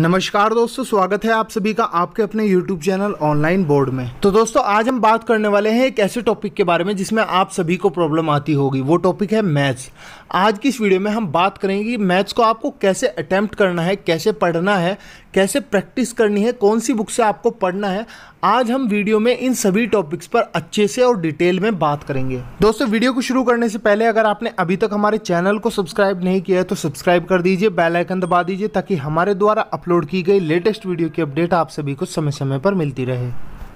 नमस्कार दोस्तों स्वागत है आप सभी का आपके अपने YouTube चैनल ऑनलाइन बोर्ड में तो दोस्तों आज हम बात करने वाले हैं एक ऐसे टॉपिक के बारे में जिसमें आप सभी को प्रॉब्लम आती होगी वो टॉपिक है मैथ्स आज की इस वीडियो में हम बात करेंगे कि मैथ्स को आपको कैसे अटैम्प्ट करना है कैसे पढ़ना है कैसे प्रैक्टिस करनी है कौन सी बुक से आपको पढ़ना है आज हम वीडियो में इन सभी टॉपिक्स पर अच्छे से और डिटेल में बात करेंगे दोस्तों वीडियो को शुरू करने से पहले अगर आपने अभी तक हमारे चैनल को सब्सक्राइब नहीं किया है तो सब्सक्राइब कर दीजिए बेल आइकन दबा दीजिए ताकि हमारे द्वारा अपलोड की गई लेटेस्ट वीडियो की अपडेट आप सभी को समय समय पर मिलती रहे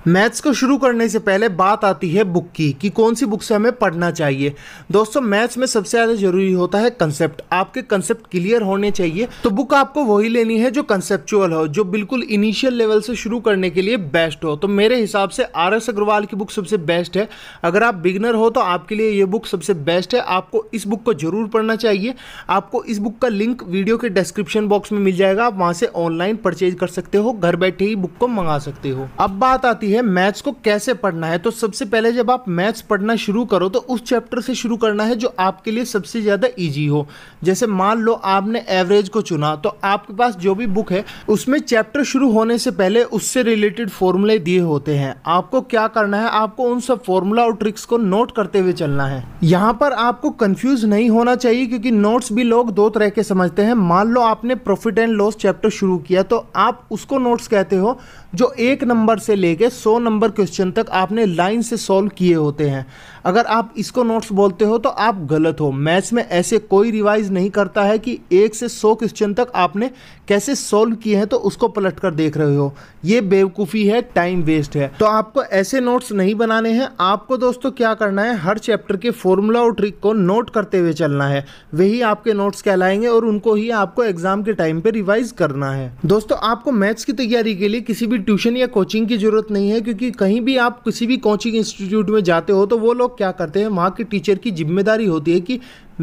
मैथ्स को शुरू करने से पहले बात आती है बुक की कि कौन सी बुक से हमें पढ़ना चाहिए दोस्तों मैथ्स में सबसे ज़्यादा जरूरी होता है कंसेप्ट आपके कंसेप्ट क्लियर होने चाहिए तो बुक आपको वही लेनी है जो कंसेप्चुअल हो जो बिल्कुल इनिशियल लेवल से शुरू करने के लिए बेस्ट हो तो मेरे हिसाब से आर एस अग्रवाल की बुक सबसे बेस्ट है अगर आप बिगनर हो तो आपके लिए ये बुक सबसे बेस्ट है आपको इस बुक को जरूर पढ़ना चाहिए आपको इस बुक का लिंक वीडियो के डिस्क्रिप्शन बॉक्स में मिल जाएगा आप वहाँ से ऑनलाइन परचेज कर सकते हो घर बैठे ही बुक को मंगा सकते हो अब बात आती है होती है मैथ्स को कैसे पढ़ना है तो सबसे पहले जब आप मैथ्स पढ़ना शुरू करो तो उस चैप्टर से शुरू करना है जो आपके लिए सबसे ज़्यादा ईजी हो जैसे मान लो आपने एवरेज को चुना तो आपके पास जो भी बुक है उसमें चैप्टर शुरू होने से पहले उससे रिलेटेड फॉर्मूले दिए होते हैं आपको क्या करना है आपको उन सब फॉर्मूला और ट्रिक्स को नोट करते हुए चलना है यहाँ पर आपको कन्फ्यूज़ नहीं होना चाहिए क्योंकि नोट्स भी लोग दो तरह के समझते हैं मान लो आपने प्रॉफिट एंड लॉस चैप्टर शुरू किया तो आप उसको नोट्स कहते हो जो एक नंबर से लेके सौ नंबर क्वेश्चन तक आपने लाइन से सॉल्व किए होते हैं अगर आप इसको नोट्स बोलते हो तो आप गलत हो मैथ्स में ऐसे कोई रिवाइज नहीं करता है कि एक से सौ क्वेश्चन तक आपने कैसे सॉल्व किए हैं तो उसको पलट कर देख रहे हो ये बेवकूफ़ी है टाइम वेस्ट है तो आपको ऐसे नोट्स नहीं बनाने हैं आपको दोस्तों क्या करना है हर चैप्टर के फॉर्मूला और ट्रिक को नोट करते हुए चलना है वही आपके नोट्स कहलाएंगे और उनको ही आपको एग्जाम के टाइम पर रिवाइज करना है दोस्तों आपको मैथ्स की तैयारी के लिए किसी भी ट्यूशन या कोचिंग की जरूरत नहीं है है क्योंकि कहीं भी आप किसी भी कोचिंग इंस्टीट्यूट में जाते हो तो वो लोग क्या करते हैं वहाँ के टीचर की जिम्मेदारी होती है कि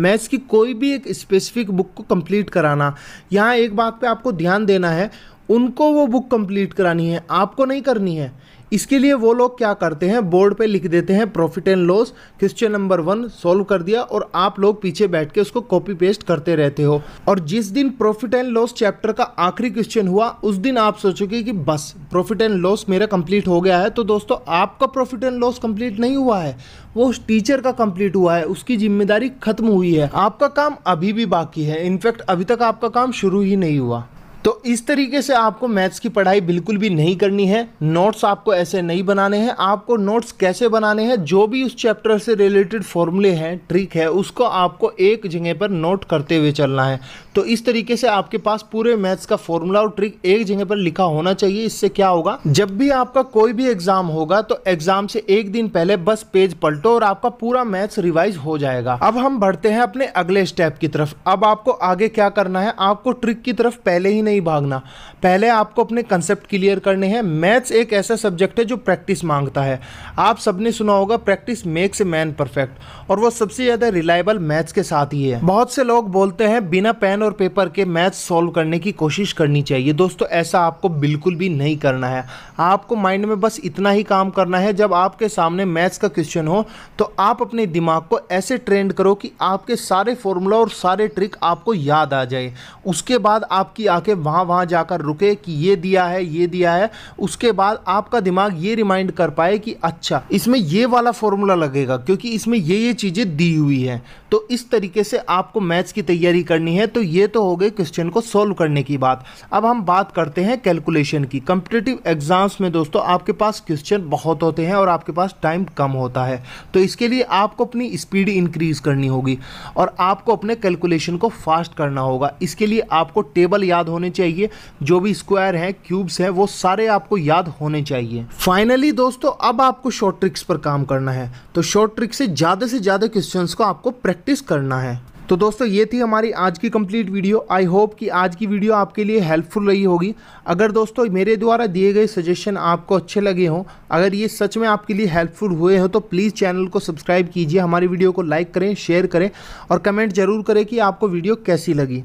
मैथ्स की कोई भी एक स्पेसिफिक बुक को कंप्लीट कराना यहाँ एक बात पे आपको ध्यान देना है उनको वो बुक कंप्लीट करानी है आपको नहीं करनी है इसके लिए वो लोग क्या करते हैं बोर्ड पे लिख देते हैं profit and loss question number one solve कर दिया और आप लोग पीछे बैठ के उसको कॉपी पेस्ट करते रहते हो और जिस दिन प्रॉफिट एंड लॉस चैप्टर का आखिरी क्वेश्चन हुआ उस दिन आप सोचोगे कि बस प्रॉफिट एंड लॉस मेरा कंप्लीट हो गया है तो दोस्तों आपका प्रॉफिट एंड लॉस कंप्लीट नहीं हुआ है वो उस टीचर का कंप्लीट हुआ है उसकी जिम्मेदारी खत्म हुई है आपका काम अभी भी बाकी है इनफैक्ट अभी तक आपका काम शुरू ही नहीं हुआ तो इस तरीके से आपको मैथ्स की पढ़ाई बिल्कुल भी नहीं करनी है नोट्स आपको ऐसे नहीं बनाने हैं आपको नोट्स कैसे बनाने हैं जो भी उस चैप्टर से रिलेटेड फॉर्मूले हैं ट्रिक है उसको आपको एक जगह पर नोट करते हुए चलना है तो इस तरीके से आपके पास पूरे मैथ्स का फॉर्मूला और ट्रिक एक जगह पर लिखा होना चाहिए इससे क्या होगा जब भी आपका कोई भी एग्जाम होगा तो एग्जाम से एक दिन पहले बस पेज पलटो और आपका पूरा मैथ्स रिवाइज हो जाएगा अब हम बढ़ते हैं अपने अगले स्टेप की तरफ अब आपको आगे क्या करना है आपको ट्रिक की तरफ पहले ही नहीं भागना पहले आपको अपने कंसेप्ट क्लियर करने हैं मैथ्स एक ऐसा सब्जेक्ट है जो प्रैक्टिस मांगता है आप सबने सुना होगा practice makes a man perfect और वो सबसे ज़्यादा रिलायबल मैथ्स के साथ ही है बहुत से लोग बोलते हैं बिना पेन और पेपर के मैथ्स सॉल्व करने की कोशिश करनी चाहिए दोस्तों ऐसा आपको बिल्कुल भी नहीं करना है आपको माइंड में बस इतना ही काम करना है जब आपके सामने मैथ्स का क्वेश्चन हो तो आप अपने दिमाग को ऐसे ट्रेंड करो कि आपके सारे फॉर्मूला और सारे ट्रिक आपको याद आ जाए उसके बाद आपकी आंखें वहाँ वहाँ जाकर रुके कि ये दिया है ये दिया है उसके बाद आपका दिमाग ये रिमाइंड कर पाए कि अच्छा इसमें ये वाला फॉर्मूला लगेगा क्योंकि इसमें ये ये चीज़ें दी हुई हैं तो इस तरीके से आपको मैथ्स की तैयारी करनी है तो ये तो हो गई क्वेश्चन को सॉल्व करने की बात अब हम बात करते हैं कैलकुलेशन की कंपिटेटिव एग्जाम्स में दोस्तों आपके पास क्वेश्चन बहुत होते हैं और आपके पास टाइम कम होता है तो इसके लिए आपको अपनी स्पीड इंक्रीज करनी होगी और आपको अपने कैलकुलेशन को फास्ट करना होगा इसके लिए आपको टेबल याद होने होने चाहिए जो भी स्क्वायर है क्यूब्स है वो सारे आपको याद होने चाहिए फाइनली दोस्तों अब आपको शॉर्ट ट्रिक्स पर काम करना है तो शॉर्ट ट्रिक से ज़्यादा से ज़्यादा क्वेश्चन को आपको प्रैक्टिस करना है तो दोस्तों ये थी हमारी आज की कंप्लीट वीडियो आई होप कि आज की वीडियो आपके लिए हेल्पफुल रही होगी अगर दोस्तों मेरे द्वारा दिए गए सजेशन आपको अच्छे लगे हों अगर ये सच में आपके लिए हेल्पफुल हुए हो तो प्लीज़ चैनल को सब्सक्राइब कीजिए हमारी वीडियो को लाइक करें शेयर करें और कमेंट जरूर करें कि आपको वीडियो कैसी लगी